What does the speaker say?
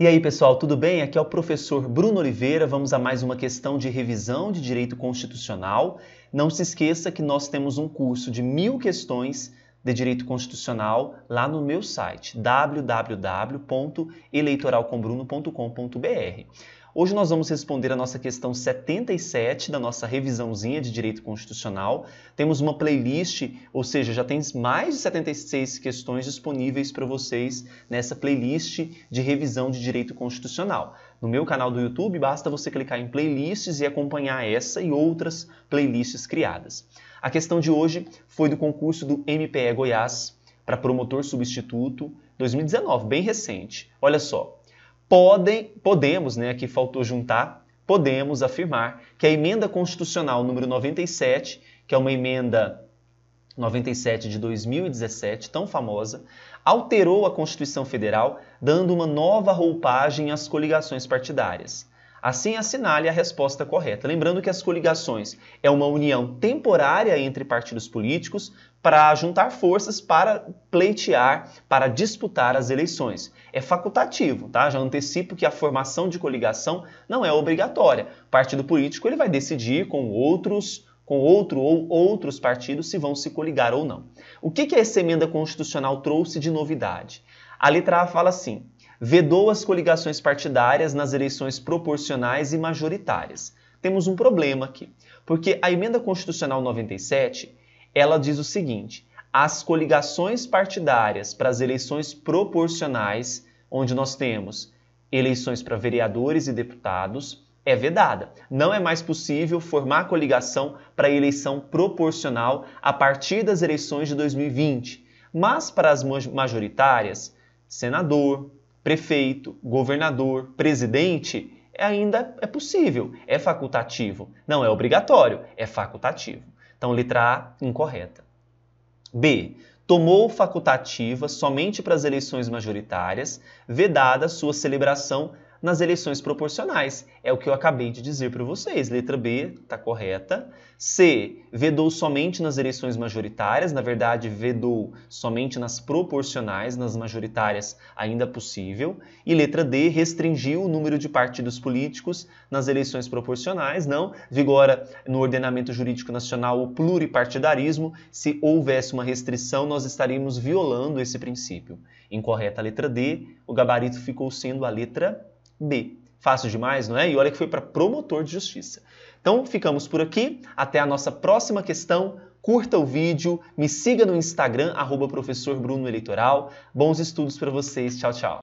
E aí, pessoal, tudo bem? Aqui é o professor Bruno Oliveira. Vamos a mais uma questão de revisão de direito constitucional. Não se esqueça que nós temos um curso de mil questões de direito constitucional lá no meu site www.eleitoralcombruno.com.br. Hoje nós vamos responder a nossa questão 77 da nossa revisãozinha de direito constitucional. Temos uma playlist, ou seja, já tem mais de 76 questões disponíveis para vocês nessa playlist de revisão de direito constitucional. No meu canal do YouTube, basta você clicar em playlists e acompanhar essa e outras playlists criadas. A questão de hoje foi do concurso do MPE Goiás para promotor substituto 2019, bem recente. Olha só, podem, podemos, né, aqui faltou juntar, podemos afirmar que a emenda constitucional número 97, que é uma emenda 97 de 2017, tão famosa, alterou a Constituição Federal, dando uma nova roupagem às coligações partidárias. Assim, assinale a resposta correta. Lembrando que as coligações é uma união temporária entre partidos políticos para juntar forças para pleitear, para disputar as eleições. É facultativo, tá? Já antecipo que a formação de coligação não é obrigatória. O partido político ele vai decidir com outros com outro ou outros partidos se vão se coligar ou não. O que, que essa emenda constitucional trouxe de novidade? A letra A fala assim: vedou as coligações partidárias nas eleições proporcionais e majoritárias. Temos um problema aqui, porque a emenda constitucional 97, ela diz o seguinte: as coligações partidárias para as eleições proporcionais, onde nós temos eleições para vereadores e deputados, é vedada. Não é mais possível formar coligação para eleição proporcional a partir das eleições de 2020. Mas para as majoritárias, senador, prefeito, governador, presidente, é ainda é possível, é facultativo. Não é obrigatório, é facultativo. Então, letra A, incorreta. B. Tomou facultativa somente para as eleições majoritárias, vedada sua celebração nas eleições proporcionais. É o que eu acabei de dizer para vocês. Letra B está correta. C, vedou somente nas eleições majoritárias. Na verdade, vedou somente nas proporcionais, nas majoritárias ainda possível. E letra D, restringiu o número de partidos políticos nas eleições proporcionais. Não, vigora no ordenamento jurídico nacional o pluripartidarismo. Se houvesse uma restrição, nós estaríamos violando esse princípio. Incorreta a letra D, o gabarito ficou sendo a letra B. Fácil demais, não é? E olha que foi para promotor de justiça. Então ficamos por aqui. Até a nossa próxima questão. Curta o vídeo, me siga no Instagram, @professorbrunoeleitoral. Bons estudos para vocês. Tchau, tchau.